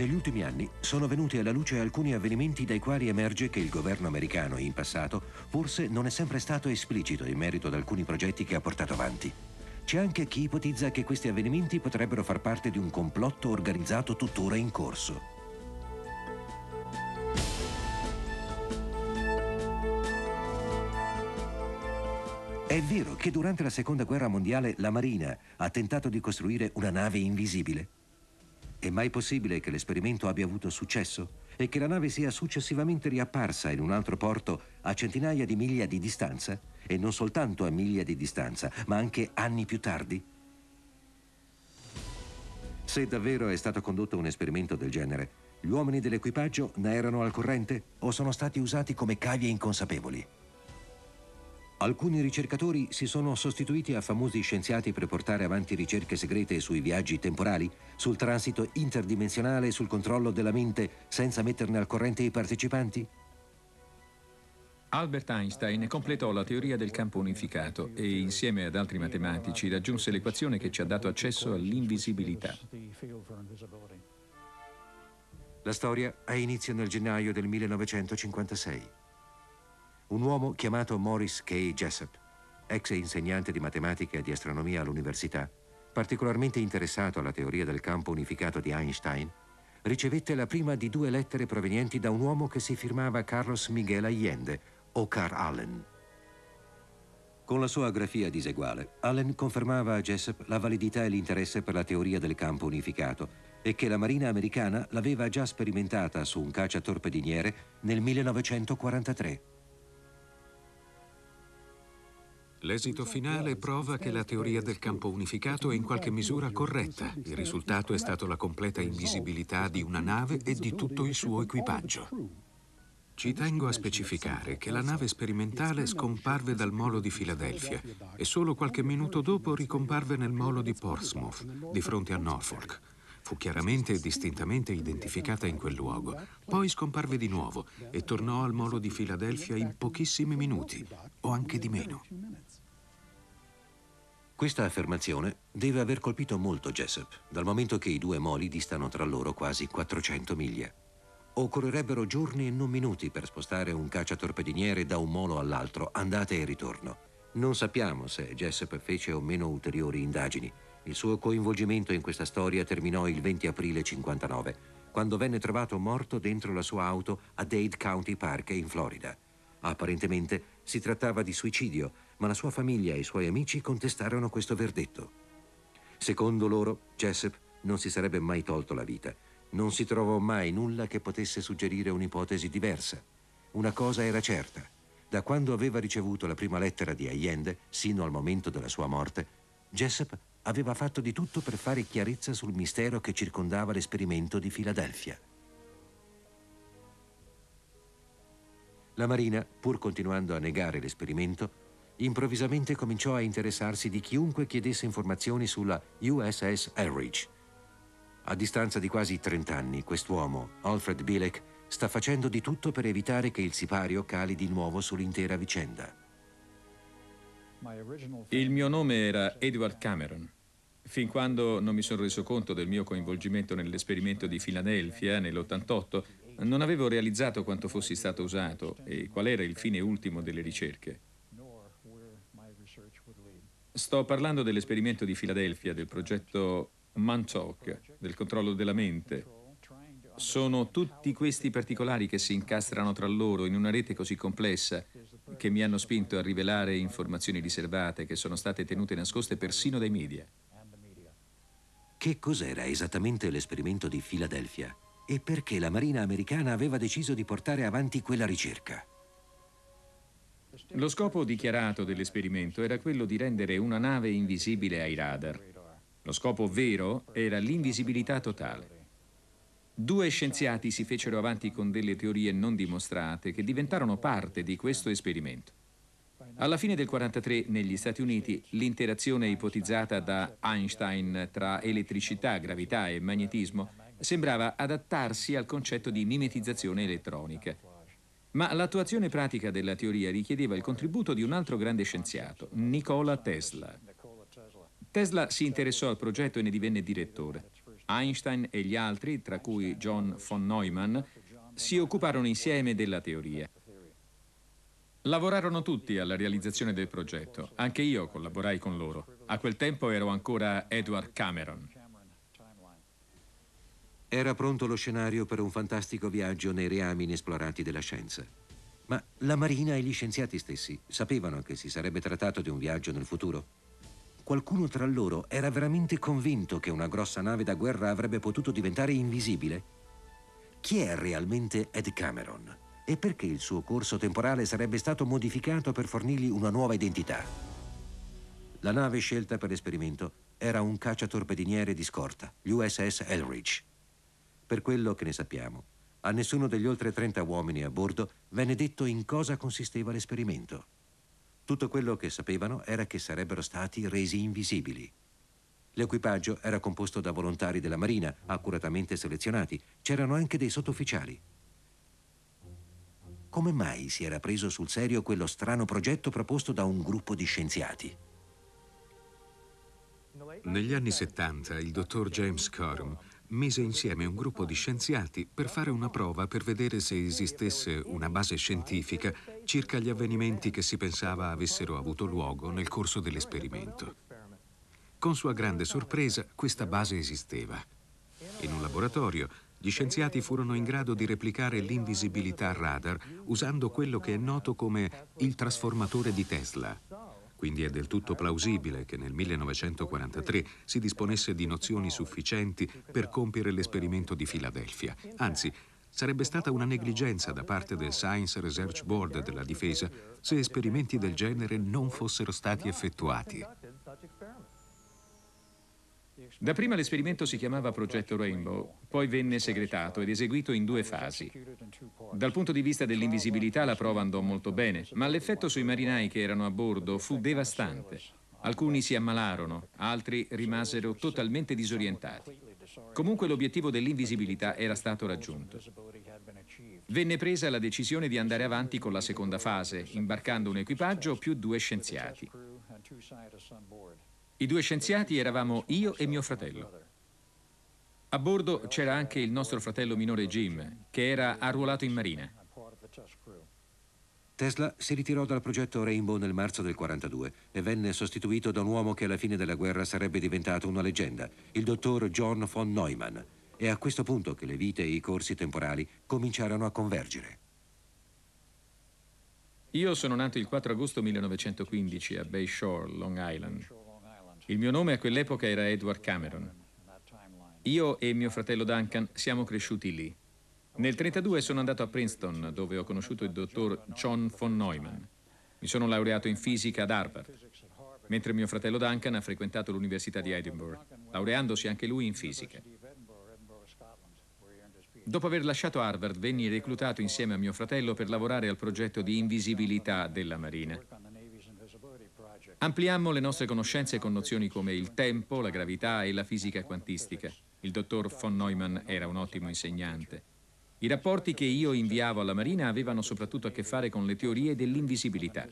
Negli ultimi anni sono venuti alla luce alcuni avvenimenti dai quali emerge che il governo americano in passato forse non è sempre stato esplicito in merito ad alcuni progetti che ha portato avanti. C'è anche chi ipotizza che questi avvenimenti potrebbero far parte di un complotto organizzato tuttora in corso. È vero che durante la Seconda Guerra Mondiale la Marina ha tentato di costruire una nave invisibile? È mai possibile che l'esperimento abbia avuto successo e che la nave sia successivamente riapparsa in un altro porto a centinaia di miglia di distanza? E non soltanto a miglia di distanza, ma anche anni più tardi? Se davvero è stato condotto un esperimento del genere, gli uomini dell'equipaggio ne erano al corrente o sono stati usati come cavie inconsapevoli? Alcuni ricercatori si sono sostituiti a famosi scienziati per portare avanti ricerche segrete sui viaggi temporali, sul transito interdimensionale e sul controllo della mente senza metterne al corrente i partecipanti? Albert Einstein completò la teoria del campo unificato e insieme ad altri matematici raggiunse l'equazione che ci ha dato accesso all'invisibilità. La storia ha inizio nel gennaio del 1956 un uomo chiamato Morris K. Jessup, ex insegnante di matematica e di astronomia all'università, particolarmente interessato alla teoria del campo unificato di Einstein, ricevette la prima di due lettere provenienti da un uomo che si firmava Carlos Miguel Allende o Carl Allen. Con la sua grafia diseguale, Allen confermava a Jessup la validità e l'interesse per la teoria del campo unificato e che la Marina americana l'aveva già sperimentata su un cacciatorpediniere nel 1943. L'esito finale prova che la teoria del campo unificato è in qualche misura corretta. Il risultato è stato la completa invisibilità di una nave e di tutto il suo equipaggio. Ci tengo a specificare che la nave sperimentale scomparve dal molo di Filadelfia e solo qualche minuto dopo ricomparve nel molo di Portsmouth, di fronte a Norfolk fu chiaramente e distintamente identificata in quel luogo. Poi scomparve di nuovo e tornò al molo di Filadelfia in pochissimi minuti, o anche di meno. Questa affermazione deve aver colpito molto Jessup, dal momento che i due moli distano tra loro quasi 400 miglia. Occorrerebbero giorni e non minuti per spostare un cacciatorpediniere da un molo all'altro, andate e ritorno. Non sappiamo se Jessup fece o meno ulteriori indagini, il suo coinvolgimento in questa storia terminò il 20 aprile 59, quando venne trovato morto dentro la sua auto a Dade County Park in Florida. Apparentemente si trattava di suicidio, ma la sua famiglia e i suoi amici contestarono questo verdetto. Secondo loro, Jessup non si sarebbe mai tolto la vita. Non si trovò mai nulla che potesse suggerire un'ipotesi diversa. Una cosa era certa. Da quando aveva ricevuto la prima lettera di Allende, sino al momento della sua morte, Jessup aveva fatto di tutto per fare chiarezza sul mistero che circondava l'esperimento di Filadelfia. La Marina, pur continuando a negare l'esperimento, improvvisamente cominciò a interessarsi di chiunque chiedesse informazioni sulla USS Elridge. A distanza di quasi 30 anni, quest'uomo, Alfred Bilek, sta facendo di tutto per evitare che il sipario cali di nuovo sull'intera vicenda. Il mio nome era Edward Cameron. Fin quando non mi sono reso conto del mio coinvolgimento nell'esperimento di Filadelfia nell'88, non avevo realizzato quanto fossi stato usato e qual era il fine ultimo delle ricerche. Sto parlando dell'esperimento di Filadelfia, del progetto Manchoc, del controllo della mente. Sono tutti questi particolari che si incastrano tra loro in una rete così complessa che mi hanno spinto a rivelare informazioni riservate che sono state tenute nascoste persino dai media. Che cos'era esattamente l'esperimento di Filadelfia e perché la Marina americana aveva deciso di portare avanti quella ricerca? Lo scopo dichiarato dell'esperimento era quello di rendere una nave invisibile ai radar. Lo scopo vero era l'invisibilità totale. Due scienziati si fecero avanti con delle teorie non dimostrate che diventarono parte di questo esperimento. Alla fine del 1943 negli Stati Uniti l'interazione ipotizzata da Einstein tra elettricità, gravità e magnetismo sembrava adattarsi al concetto di mimetizzazione elettronica. Ma l'attuazione pratica della teoria richiedeva il contributo di un altro grande scienziato, Nikola Tesla. Tesla si interessò al progetto e ne divenne direttore. Einstein e gli altri, tra cui John von Neumann, si occuparono insieme della teoria. Lavorarono tutti alla realizzazione del progetto, anche io collaborai con loro. A quel tempo ero ancora Edward Cameron. Era pronto lo scenario per un fantastico viaggio nei reami inesplorati della scienza. Ma la Marina e gli scienziati stessi sapevano che si sarebbe trattato di un viaggio nel futuro? Qualcuno tra loro era veramente convinto che una grossa nave da guerra avrebbe potuto diventare invisibile? Chi è realmente Ed Cameron? E perché il suo corso temporale sarebbe stato modificato per fornirgli una nuova identità? La nave scelta per l'esperimento era un cacciatorpediniere di scorta, l'USS Elridge. Per quello che ne sappiamo, a nessuno degli oltre 30 uomini a bordo venne detto in cosa consisteva l'esperimento. Tutto quello che sapevano era che sarebbero stati resi invisibili. L'equipaggio era composto da volontari della Marina, accuratamente selezionati. C'erano anche dei sottufficiali come mai si era preso sul serio quello strano progetto proposto da un gruppo di scienziati. Negli anni 70 il dottor James Corum mise insieme un gruppo di scienziati per fare una prova per vedere se esistesse una base scientifica circa gli avvenimenti che si pensava avessero avuto luogo nel corso dell'esperimento. Con sua grande sorpresa questa base esisteva. In un laboratorio gli scienziati furono in grado di replicare l'invisibilità radar usando quello che è noto come il trasformatore di Tesla. Quindi è del tutto plausibile che nel 1943 si disponesse di nozioni sufficienti per compiere l'esperimento di Filadelfia. Anzi, sarebbe stata una negligenza da parte del Science Research Board della difesa se esperimenti del genere non fossero stati effettuati. Dapprima l'esperimento si chiamava Progetto Rainbow, poi venne segretato ed eseguito in due fasi. Dal punto di vista dell'invisibilità la prova andò molto bene, ma l'effetto sui marinai che erano a bordo fu devastante. Alcuni si ammalarono, altri rimasero totalmente disorientati. Comunque l'obiettivo dell'invisibilità era stato raggiunto. Venne presa la decisione di andare avanti con la seconda fase, imbarcando un equipaggio più due scienziati. I due scienziati eravamo io e mio fratello. A bordo c'era anche il nostro fratello minore Jim, che era arruolato in marina. Tesla si ritirò dal progetto Rainbow nel marzo del 42 e venne sostituito da un uomo che alla fine della guerra sarebbe diventato una leggenda, il dottor John von Neumann. È a questo punto che le vite e i corsi temporali cominciarono a convergere. Io sono nato il 4 agosto 1915 a Bay Shore, Long Island. Il mio nome a quell'epoca era Edward Cameron. Io e mio fratello Duncan siamo cresciuti lì. Nel 1932 sono andato a Princeton, dove ho conosciuto il dottor John von Neumann. Mi sono laureato in fisica ad Harvard, mentre mio fratello Duncan ha frequentato l'Università di Edinburgh, laureandosi anche lui in fisica. Dopo aver lasciato Harvard, venni reclutato insieme a mio fratello per lavorare al progetto di invisibilità della Marina. Ampliammo le nostre conoscenze con nozioni come il tempo, la gravità e la fisica quantistica. Il dottor von Neumann era un ottimo insegnante. I rapporti che io inviavo alla Marina avevano soprattutto a che fare con le teorie dell'invisibilità.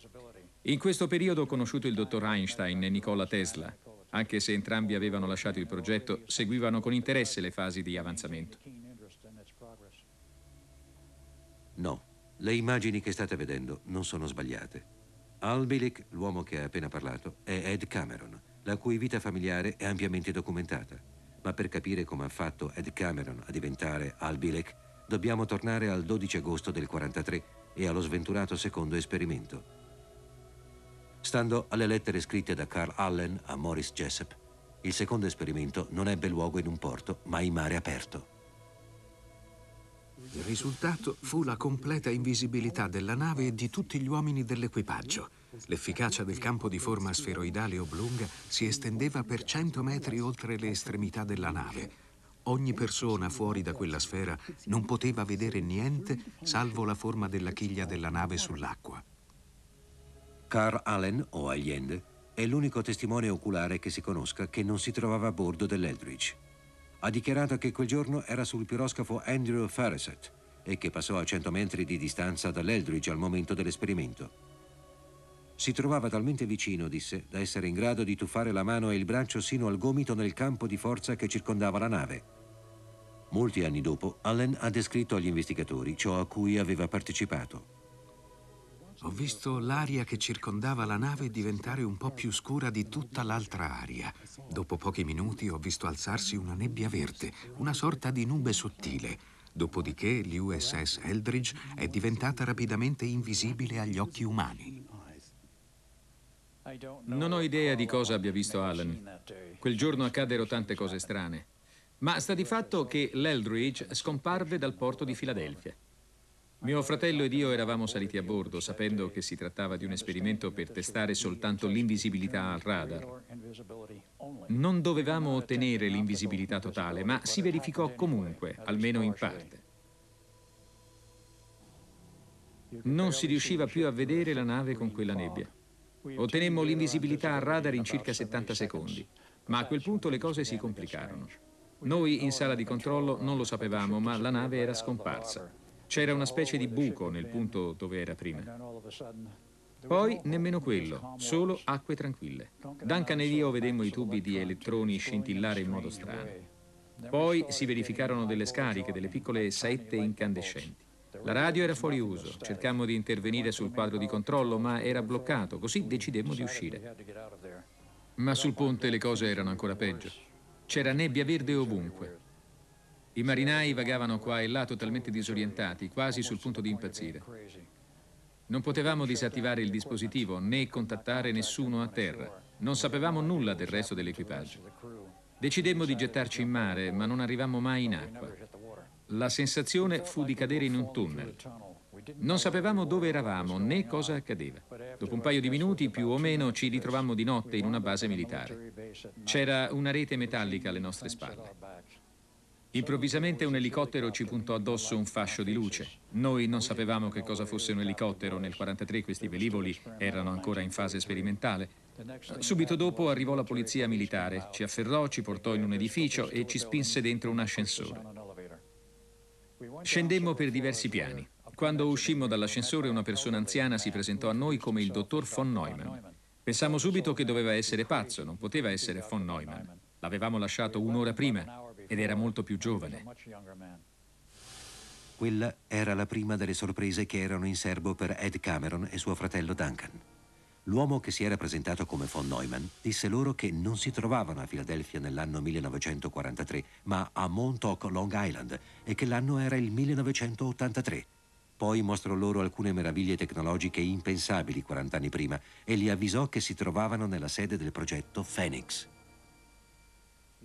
In questo periodo ho conosciuto il dottor Einstein e Nikola Tesla. Anche se entrambi avevano lasciato il progetto, seguivano con interesse le fasi di avanzamento. No, le immagini che state vedendo non sono sbagliate. Al Bilic, l'uomo che ha appena parlato, è Ed Cameron, la cui vita familiare è ampiamente documentata. Ma per capire come ha fatto Ed Cameron a diventare Al Bilic, dobbiamo tornare al 12 agosto del 43 e allo sventurato secondo esperimento. Stando alle lettere scritte da Carl Allen a Morris Jessup, il secondo esperimento non ebbe luogo in un porto, ma in mare aperto. Il risultato fu la completa invisibilità della nave e di tutti gli uomini dell'equipaggio. L'efficacia del campo di forma sferoidale oblunga si estendeva per 100 metri oltre le estremità della nave. Ogni persona fuori da quella sfera non poteva vedere niente salvo la forma della chiglia della nave sull'acqua. Carl Allen, o Allende, è l'unico testimone oculare che si conosca che non si trovava a bordo dell'Eldridge ha dichiarato che quel giorno era sul piroscafo Andrew Faraset e che passò a 100 metri di distanza dall'Eldridge al momento dell'esperimento. Si trovava talmente vicino, disse, da essere in grado di tuffare la mano e il braccio sino al gomito nel campo di forza che circondava la nave. Molti anni dopo, Allen ha descritto agli investigatori ciò a cui aveva partecipato. Ho visto l'aria che circondava la nave diventare un po' più scura di tutta l'altra aria. Dopo pochi minuti ho visto alzarsi una nebbia verde, una sorta di nube sottile. Dopodiché l'USS Eldridge è diventata rapidamente invisibile agli occhi umani. Non ho idea di cosa abbia visto Allen. Quel giorno accaddero tante cose strane. Ma sta di fatto che l'Eldridge scomparve dal porto di Filadelfia. Mio fratello ed io eravamo saliti a bordo sapendo che si trattava di un esperimento per testare soltanto l'invisibilità al radar. Non dovevamo ottenere l'invisibilità totale, ma si verificò comunque, almeno in parte. Non si riusciva più a vedere la nave con quella nebbia. Ottenemmo l'invisibilità al radar in circa 70 secondi, ma a quel punto le cose si complicarono. Noi in sala di controllo non lo sapevamo, ma la nave era scomparsa. C'era una specie di buco nel punto dove era prima. Poi nemmeno quello, solo acque tranquille. Duncan e io vedemmo i tubi di elettroni scintillare in modo strano. Poi si verificarono delle scariche, delle piccole saette incandescenti. La radio era fuori uso, cercammo di intervenire sul quadro di controllo, ma era bloccato, così decidemmo di uscire. Ma sul ponte le cose erano ancora peggio. C'era nebbia verde ovunque. I marinai vagavano qua e là totalmente disorientati, quasi sul punto di impazzire. Non potevamo disattivare il dispositivo né contattare nessuno a terra. Non sapevamo nulla del resto dell'equipaggio. Decidemmo di gettarci in mare, ma non arrivammo mai in acqua. La sensazione fu di cadere in un tunnel. Non sapevamo dove eravamo né cosa accadeva. Dopo un paio di minuti, più o meno, ci ritrovammo di notte in una base militare. C'era una rete metallica alle nostre spalle. Improvvisamente un elicottero ci puntò addosso un fascio di luce. Noi non sapevamo che cosa fosse un elicottero, nel 1943 questi velivoli erano ancora in fase sperimentale. Subito dopo arrivò la polizia militare, ci afferrò, ci portò in un edificio e ci spinse dentro un ascensore. Scendemmo per diversi piani. Quando uscimmo dall'ascensore una persona anziana si presentò a noi come il dottor von Neumann. Pensammo subito che doveva essere pazzo, non poteva essere von Neumann. L'avevamo lasciato un'ora prima ed era molto più giovane. Quella era la prima delle sorprese che erano in serbo per Ed Cameron e suo fratello Duncan. L'uomo che si era presentato come von Neumann disse loro che non si trovavano a Filadelfia nell'anno 1943, ma a Montauk, Long Island, e che l'anno era il 1983. Poi mostrò loro alcune meraviglie tecnologiche impensabili 40 anni prima e li avvisò che si trovavano nella sede del progetto Phoenix.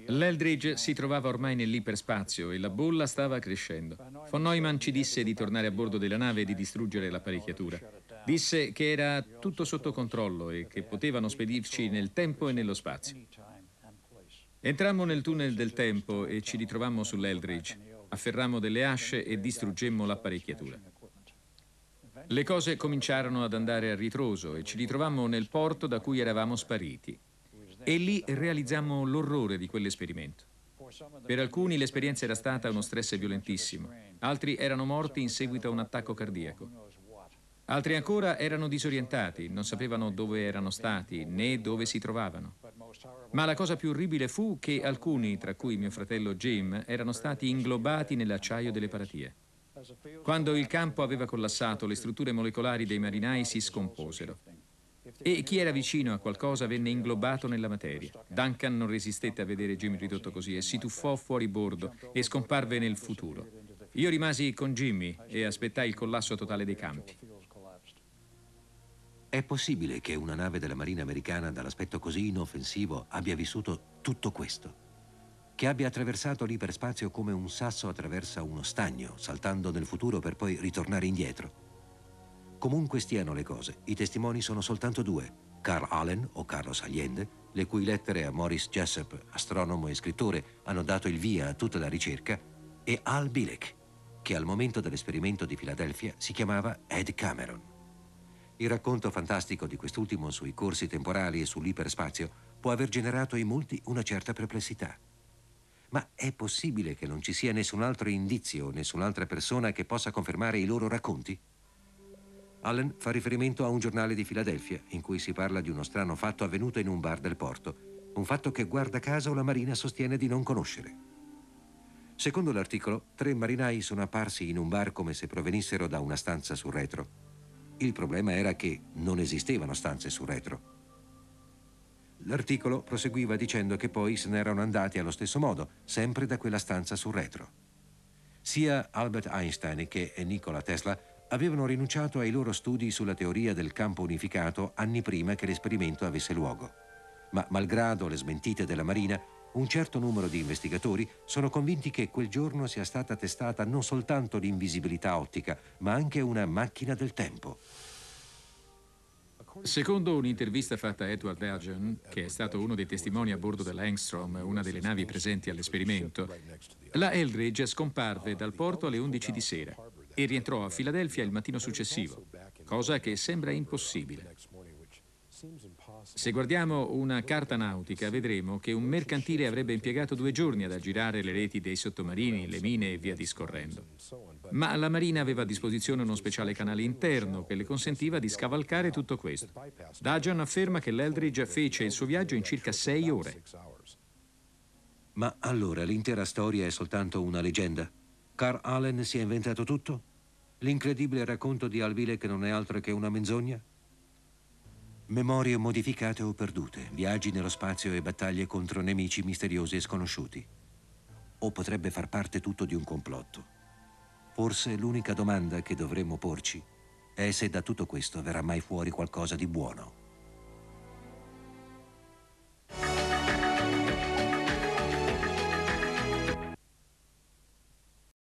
L'Eldridge si trovava ormai nell'iperspazio e la bolla stava crescendo. Von Neumann ci disse di tornare a bordo della nave e di distruggere l'apparecchiatura. Disse che era tutto sotto controllo e che potevano spedirci nel tempo e nello spazio. Entrammo nel tunnel del tempo e ci ritrovammo sull'Eldridge. Afferrammo delle asce e distruggemmo l'apparecchiatura. Le cose cominciarono ad andare a ritroso e ci ritrovammo nel porto da cui eravamo spariti. E lì realizzammo l'orrore di quell'esperimento. Per alcuni l'esperienza era stata uno stress violentissimo, altri erano morti in seguito a un attacco cardiaco. Altri ancora erano disorientati, non sapevano dove erano stati né dove si trovavano. Ma la cosa più orribile fu che alcuni, tra cui mio fratello Jim, erano stati inglobati nell'acciaio delle paratie. Quando il campo aveva collassato, le strutture molecolari dei marinai si scomposero. E chi era vicino a qualcosa venne inglobato nella materia. Duncan non resistette a vedere Jimmy ridotto così e si tuffò fuori bordo e scomparve nel futuro. Io rimasi con Jimmy e aspettai il collasso totale dei campi. È possibile che una nave della Marina americana dall'aspetto così inoffensivo abbia vissuto tutto questo? Che abbia attraversato l'iperspazio come un sasso attraversa uno stagno, saltando nel futuro per poi ritornare indietro? Comunque stiano le cose, i testimoni sono soltanto due, Carl Allen o Carlos Allende, le cui lettere a Maurice Jessup, astronomo e scrittore, hanno dato il via a tutta la ricerca, e Al Bilek, che al momento dell'esperimento di Filadelfia si chiamava Ed Cameron. Il racconto fantastico di quest'ultimo sui corsi temporali e sull'iperspazio può aver generato in molti una certa perplessità. Ma è possibile che non ci sia nessun altro indizio, o nessun'altra persona che possa confermare i loro racconti? Allen fa riferimento a un giornale di Filadelfia in cui si parla di uno strano fatto avvenuto in un bar del porto, un fatto che guarda caso la Marina sostiene di non conoscere. Secondo l'articolo, tre marinai sono apparsi in un bar come se provenissero da una stanza sul retro. Il problema era che non esistevano stanze sul retro. L'articolo proseguiva dicendo che poi se n'erano andati allo stesso modo, sempre da quella stanza sul retro. Sia Albert Einstein che Nikola Tesla avevano rinunciato ai loro studi sulla teoria del campo unificato anni prima che l'esperimento avesse luogo. Ma malgrado le smentite della Marina, un certo numero di investigatori sono convinti che quel giorno sia stata testata non soltanto l'invisibilità ottica, ma anche una macchina del tempo. Secondo un'intervista fatta a Edward Elgin, che è stato uno dei testimoni a bordo dell'Engstrom, una delle navi presenti all'esperimento, la Eldridge scomparve dal porto alle 11 di sera e rientrò a Filadelfia il mattino successivo, cosa che sembra impossibile. Se guardiamo una carta nautica vedremo che un mercantile avrebbe impiegato due giorni ad aggirare le reti dei sottomarini, le mine e via discorrendo. Ma la marina aveva a disposizione uno speciale canale interno che le consentiva di scavalcare tutto questo. Dajan afferma che l'Eldridge fece il suo viaggio in circa sei ore. Ma allora l'intera storia è soltanto una leggenda? Carl Allen si è inventato tutto? L'incredibile racconto di Alvile che non è altro che una menzogna? Memorie modificate o perdute, viaggi nello spazio e battaglie contro nemici misteriosi e sconosciuti. O potrebbe far parte tutto di un complotto. Forse l'unica domanda che dovremmo porci è se da tutto questo verrà mai fuori qualcosa di buono.